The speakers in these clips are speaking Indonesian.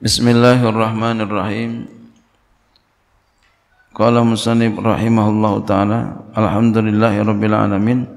Bismillahirrahmanirrahim. Qala musannif rahimahullahu taala alhamdulillahirabbil alamin.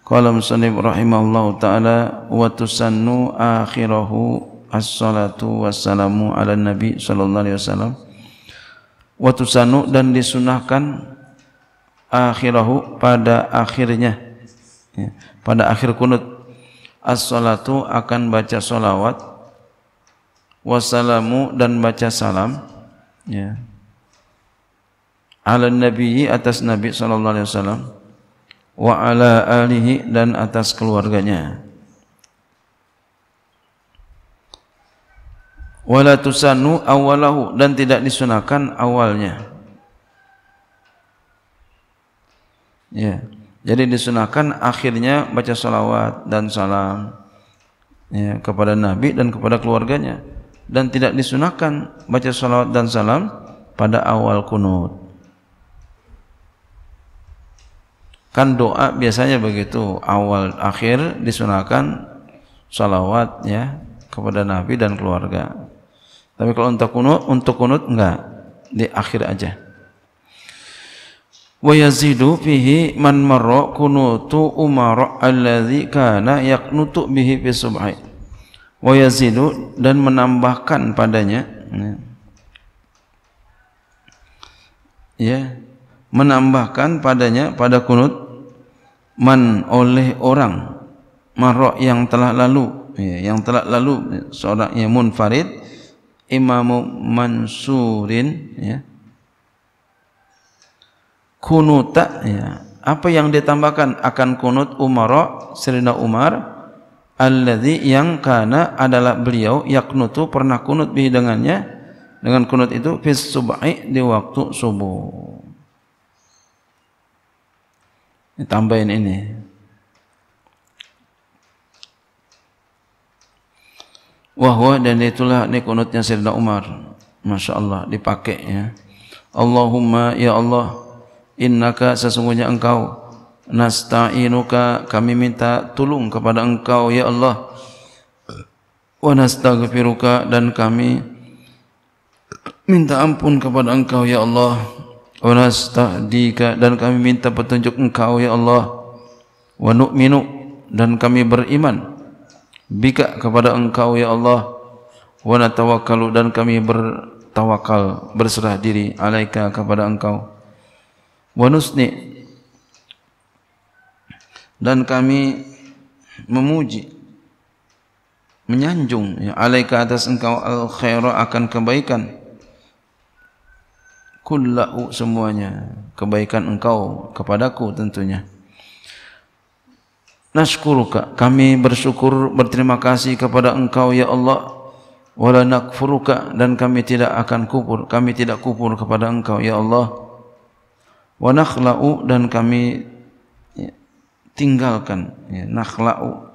Qala musannif rahimahullahu taala wa tusannu akhirahu as-salatu wassalamu ala nabi sallallahu alaihi wasallam. Wa tusannu dan disunahkan akhirahu pada akhirnya. Ya, pada akhir kunut as-salatu akan baca solawat Wassalamu dan baca salam ya ala nabi atas nabi sallallahu alaihi wasallam wa ala alihi dan atas keluarganya wala tusannu awalahu dan tidak disunahkan awalnya ya jadi disunahkan akhirnya baca salawat dan salam ya, kepada nabi dan kepada keluarganya dan tidak disunahkan baca salawat dan salam pada awal kunut. Kan doa biasanya begitu, awal akhir disunahkan salawat ya kepada Nabi dan keluarga. Tapi kalau untuk kunut, untuk kunut enggak, di akhir aja. Wa yazidu fihi man marra kunutu umara alladzi kana yaknutu bihi fi subhi. wayazidu dan menambahkan padanya ya. ya menambahkan padanya pada kunut man oleh orang marok yang telah lalu ya, yang telah lalu ya, seorang yang munfarid imamu mansurin ya kunuta ya apa yang ditambahkan akan kunut umarok serina umar alladzi yang kana adalah beliau yaknutu pernah kunut bi dengannya dengan kunut itu fis subai di waktu subuh. ditambahin tambahin ini. Wahwa dan itulah ini kunutnya Sirna Umar. Masya Allah dipakai ya. Allahumma ya Allah innaka sesungguhnya engkau nasta'inuka kami minta tolong kepada engkau ya Allah wa nastaghfiruka dan kami minta ampun kepada engkau ya Allah wa nasta'dika dan kami minta petunjuk engkau ya Allah wa nu'minu dan kami beriman bika kepada engkau ya Allah wa natawakkalu dan kami bertawakal berserah diri alaika kepada engkau wa nusni dan kami memuji menyanjung ya alaika atas engkau al khaira akan kebaikan kullu semuanya kebaikan engkau kepadaku tentunya nashkuruka kami bersyukur berterima kasih kepada engkau ya Allah wala nakfuruka dan kami tidak akan kufur kami tidak kufur kepada engkau ya Allah wa nakhla'u dan kami tinggalkan ya, nakhla'u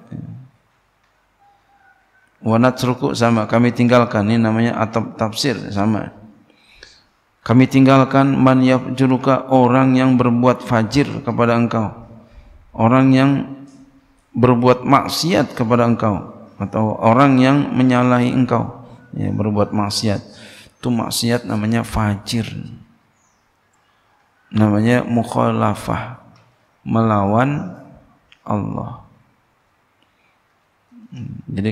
wa natruku sama kami tinggalkan ini namanya atap tafsir sama kami tinggalkan man yajuruka orang yang berbuat fajir kepada engkau orang yang berbuat maksiat kepada engkau atau orang yang menyalahi engkau ya, berbuat maksiat itu maksiat namanya fajir namanya mukhalafah melawan Allah. Jadi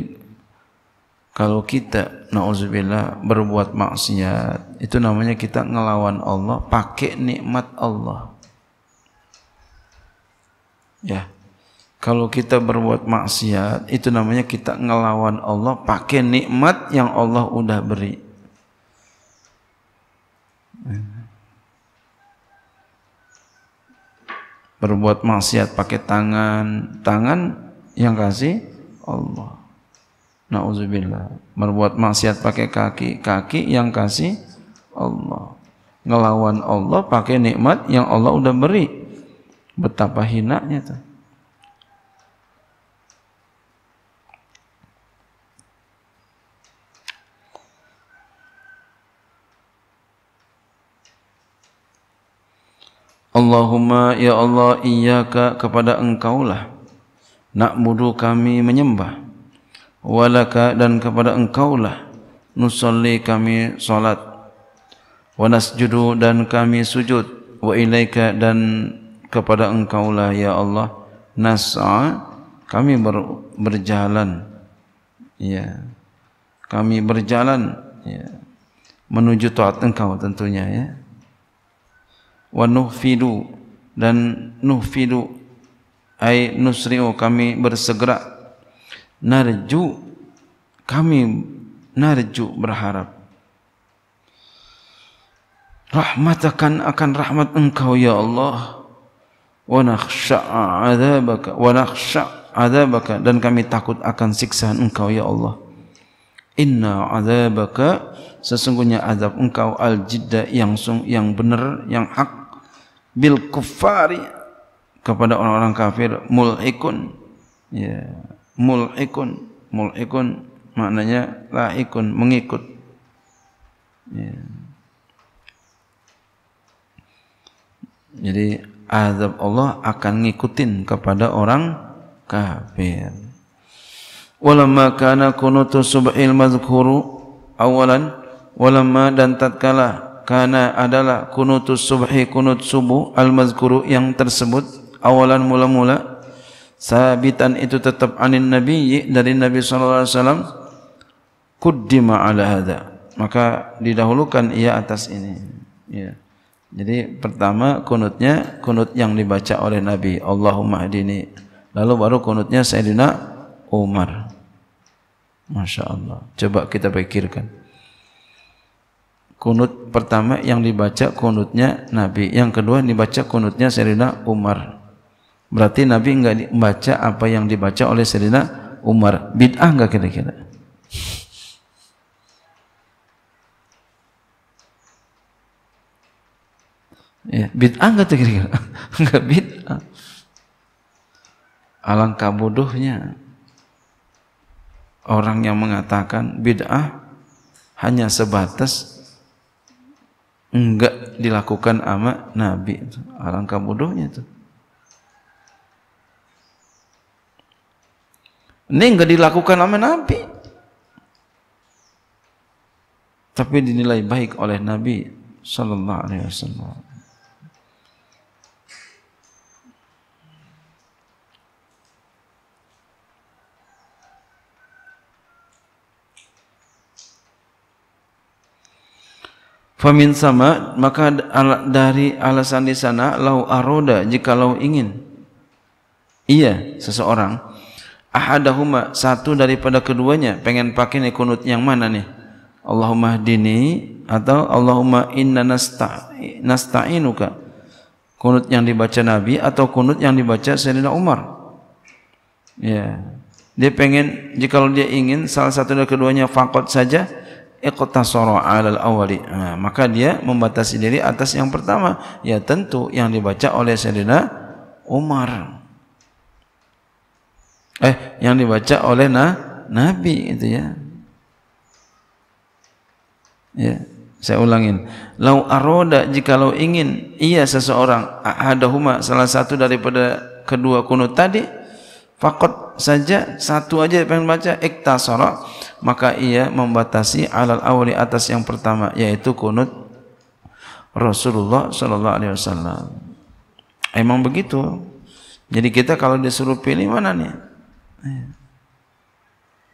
kalau kita nauzubillah berbuat maksiat, itu namanya kita ngelawan Allah pakai nikmat Allah. Ya. Kalau kita berbuat maksiat, itu namanya kita ngelawan Allah pakai nikmat yang Allah udah beri. Hmm. berbuat maksiat pakai tangan, tangan yang kasih Allah. Nauzubillah. Berbuat maksiat pakai kaki, kaki yang kasih Allah. Ngelawan Allah pakai nikmat yang Allah udah beri. Betapa hinanya tuh. Allahumma ya Allah iyyaka kepada engkaulah na'budu kami menyembah walaka dan kepada engkaulah nusalli kami salat wa nasjudu dan kami sujud wa ilaika dan kepada engkaulah ya Allah nas'a kami ber, berjalan ya kami berjalan ya menuju taat engkau tentunya ya wa nuhfidu dan nuhfidu ay nusri'u kami bersegera narju kami narju berharap rahmatakan akan rahmat engkau ya Allah wa nakhsha adzabaka wa nakhsha adzabaka dan kami takut akan siksaan engkau ya Allah inna adzabaka sesungguhnya azab engkau al jidda yang sung yang benar yang hak bil kufari kepada orang-orang kafir mulikun ya mulikun mulikun maknanya laikun mengikut ya. jadi azab Allah akan ngikutin kepada orang kafir walamma kana kunutu subil mazkuru awalan walamma dan tatkala karena adalah kunutus subhi kunut subuh al-mazkuru yang tersebut awalan mula-mula sabitan itu tetap anin nabi dari nabi sallallahu alaihi wasallam kuddima ala hadha maka didahulukan ia atas ini ya jadi pertama kunutnya kunut yang dibaca oleh nabi Allahumma adini lalu baru kunutnya Sayyidina Umar Masya Allah coba kita pikirkan kunut pertama yang dibaca kunutnya Nabi yang kedua yang dibaca kunutnya Serina Umar berarti Nabi enggak membaca apa yang dibaca oleh Serina Umar bid'ah enggak kira-kira ya bid'ah enggak kira-kira enggak bid'ah alangkah bodohnya orang yang mengatakan bid'ah hanya sebatas enggak dilakukan sama Nabi. Alangkah bodohnya itu. Ini enggak dilakukan sama Nabi. Tapi dinilai baik oleh Nabi Sallallahu Alaihi Wasallam. Famin sama maka dari alasan di sana lau aroda jikalau ingin. Iya, seseorang ahadahuma satu daripada keduanya pengen pakai nih kunut yang mana nih? Allahumma dini atau Allahumma inna nasta nasta'inuka. Kunut yang dibaca Nabi atau kunut yang dibaca Sayyidina Umar. Ya. Dia pengen jikalau dia ingin salah satu dari keduanya fakot saja, iqtasara 'alal awali. Nah, maka dia membatasi diri atas yang pertama, ya tentu yang dibaca oleh Sayyidina Umar. Eh, yang dibaca oleh nah, Nabi itu ya. Ya, saya ulangin. Lau aroda jikalau ingin ia seseorang ahadahuma salah satu daripada kedua kunut tadi Fakot saja satu aja pengen baca iktasara maka ia membatasi alal awli atas yang pertama yaitu kunut Rasulullah sallallahu alaihi wasallam. Emang begitu. Jadi kita kalau disuruh pilih mana nih? Iya.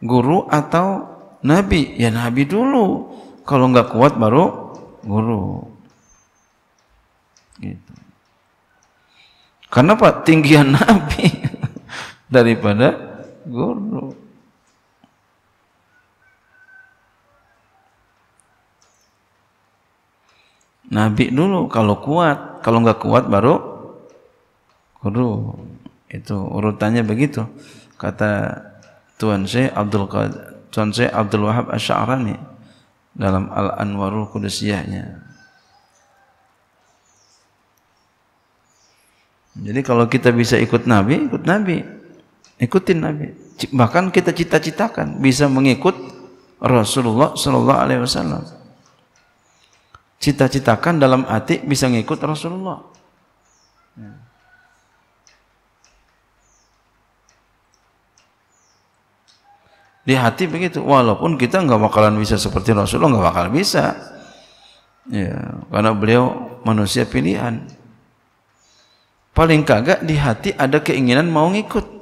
Guru atau nabi? Ya nabi dulu. Kalau nggak kuat baru guru. Gitu. Kenapa tinggian nabi? daripada guru. Nabi dulu kalau kuat, kalau nggak kuat baru guru. Itu urutannya begitu. Kata Tuan Syekh Abdul Qadir, Tuan Syekh Abdul Wahab Asy'arani dalam Al-Anwarul Qudsiyahnya Jadi kalau kita bisa ikut Nabi, ikut Nabi. Ikutin Nabi. Bahkan kita cita-citakan bisa mengikut Rasulullah Sallallahu Alaihi Wasallam. Cita-citakan dalam hati bisa mengikut Rasulullah. Di hati begitu, walaupun kita nggak bakalan bisa seperti Rasulullah nggak bakal bisa, ya, karena beliau manusia pilihan. Paling kagak di hati ada keinginan mau ngikut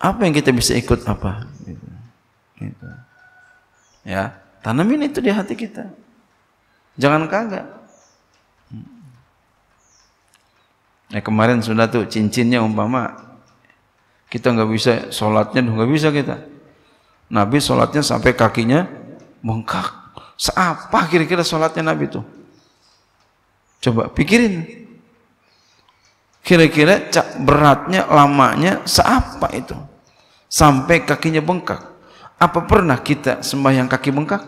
apa yang kita bisa ikut apa gitu. gitu. ya tanamin itu di hati kita jangan kagak hmm. ya kemarin sudah tuh cincinnya umpama kita nggak bisa sholatnya nggak bisa kita Nabi sholatnya sampai kakinya bengkak seapa kira-kira sholatnya Nabi tuh coba pikirin kira-kira beratnya lamanya seapa itu sampai kakinya bengkak. Apa pernah kita sembahyang kaki bengkak?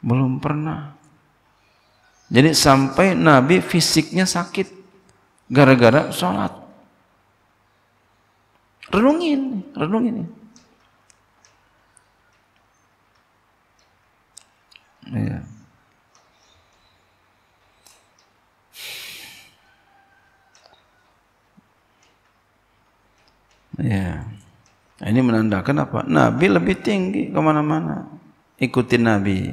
Belum pernah. Jadi sampai Nabi fisiknya sakit gara-gara sholat. Renungin, renungin. Ya. Yeah. Nah, ini menandakan apa? Nabi lebih tinggi kemana-mana. Ikutin Nabi.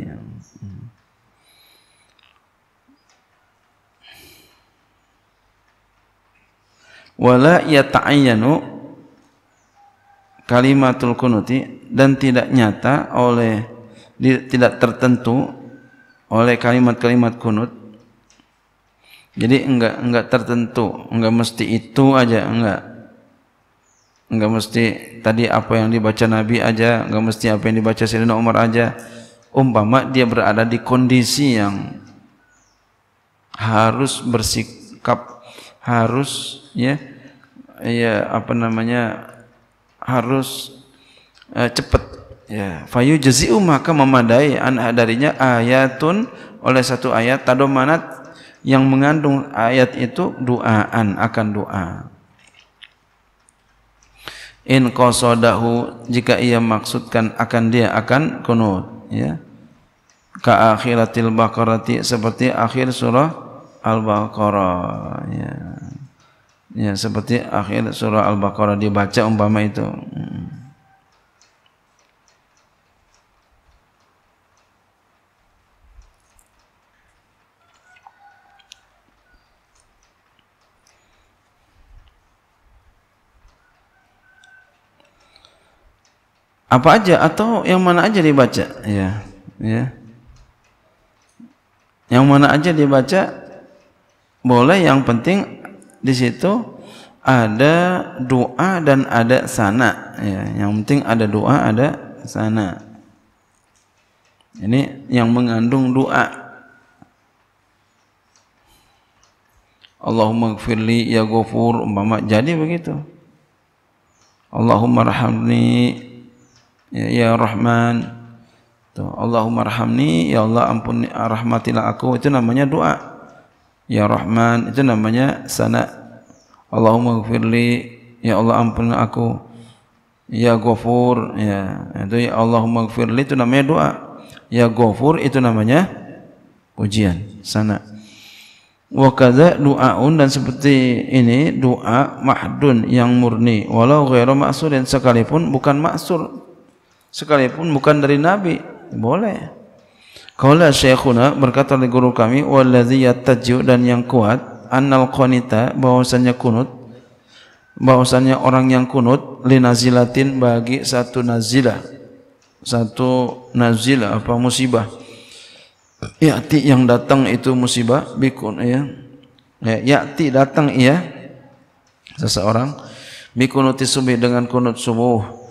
Wala yata'ayyanu kalimatul kunuti dan tidak nyata oleh tidak tertentu oleh kalimat-kalimat kunut. Jadi enggak enggak tertentu, enggak mesti itu aja, enggak enggak mesti tadi apa yang dibaca Nabi aja, enggak mesti apa yang dibaca Sayyidina Umar aja. Umpama dia berada di kondisi yang harus bersikap harus ya ya apa namanya harus uh, cepat ya fayu jazi'u maka memadai an darinya ayatun oleh satu ayat tadomanat yang mengandung ayat itu doaan akan doa in qasadahu jika ia maksudkan akan dia akan kunut ya ka akhiratil baqarati seperti akhir surah al-baqarah ya ya seperti akhir surah al-baqarah dibaca umpama itu hmm. apa aja atau yang mana aja dibaca ya ya yang mana aja dibaca boleh yang penting di situ ada doa dan ada sana ya yang penting ada doa ada sana ini yang mengandung doa Allahumma gfirli ya gofur umpama jadi begitu Allahumma rahamni ya, ya Rahman Tuh, Allahumma rahmani ya Allah ampuni rahmatilah aku itu namanya doa ya Rahman itu namanya sana Allahumma gfirli ya Allah ampun aku ya Ghafur ya itu ya Allahumma gfirli itu namanya doa ya Ghafur itu namanya ujian sana wa kadza du'aun dan seperti ini doa mahdun yang murni walau ghairu ma'surin sekalipun bukan maksur sekalipun bukan dari Nabi boleh Qala syekhuna berkata oleh guru kami waladhi yattaju dan yang kuat annal qanita bahwasannya kunut bahwasannya orang yang kunut linazilatin bagi satu nazilah satu nazilah apa musibah yakti yang datang itu musibah bikun ya yakti datang iya seseorang bikunuti subuh dengan kunut subuh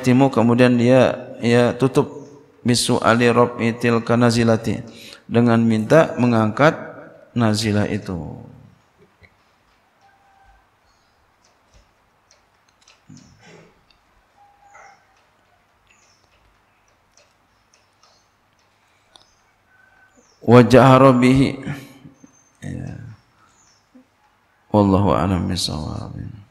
timu kemudian dia ya tutup bisu'ali rabbi tilka nazilati dengan minta mengangkat nazilah itu wajah bihi ya. wallahu a'lam bisawab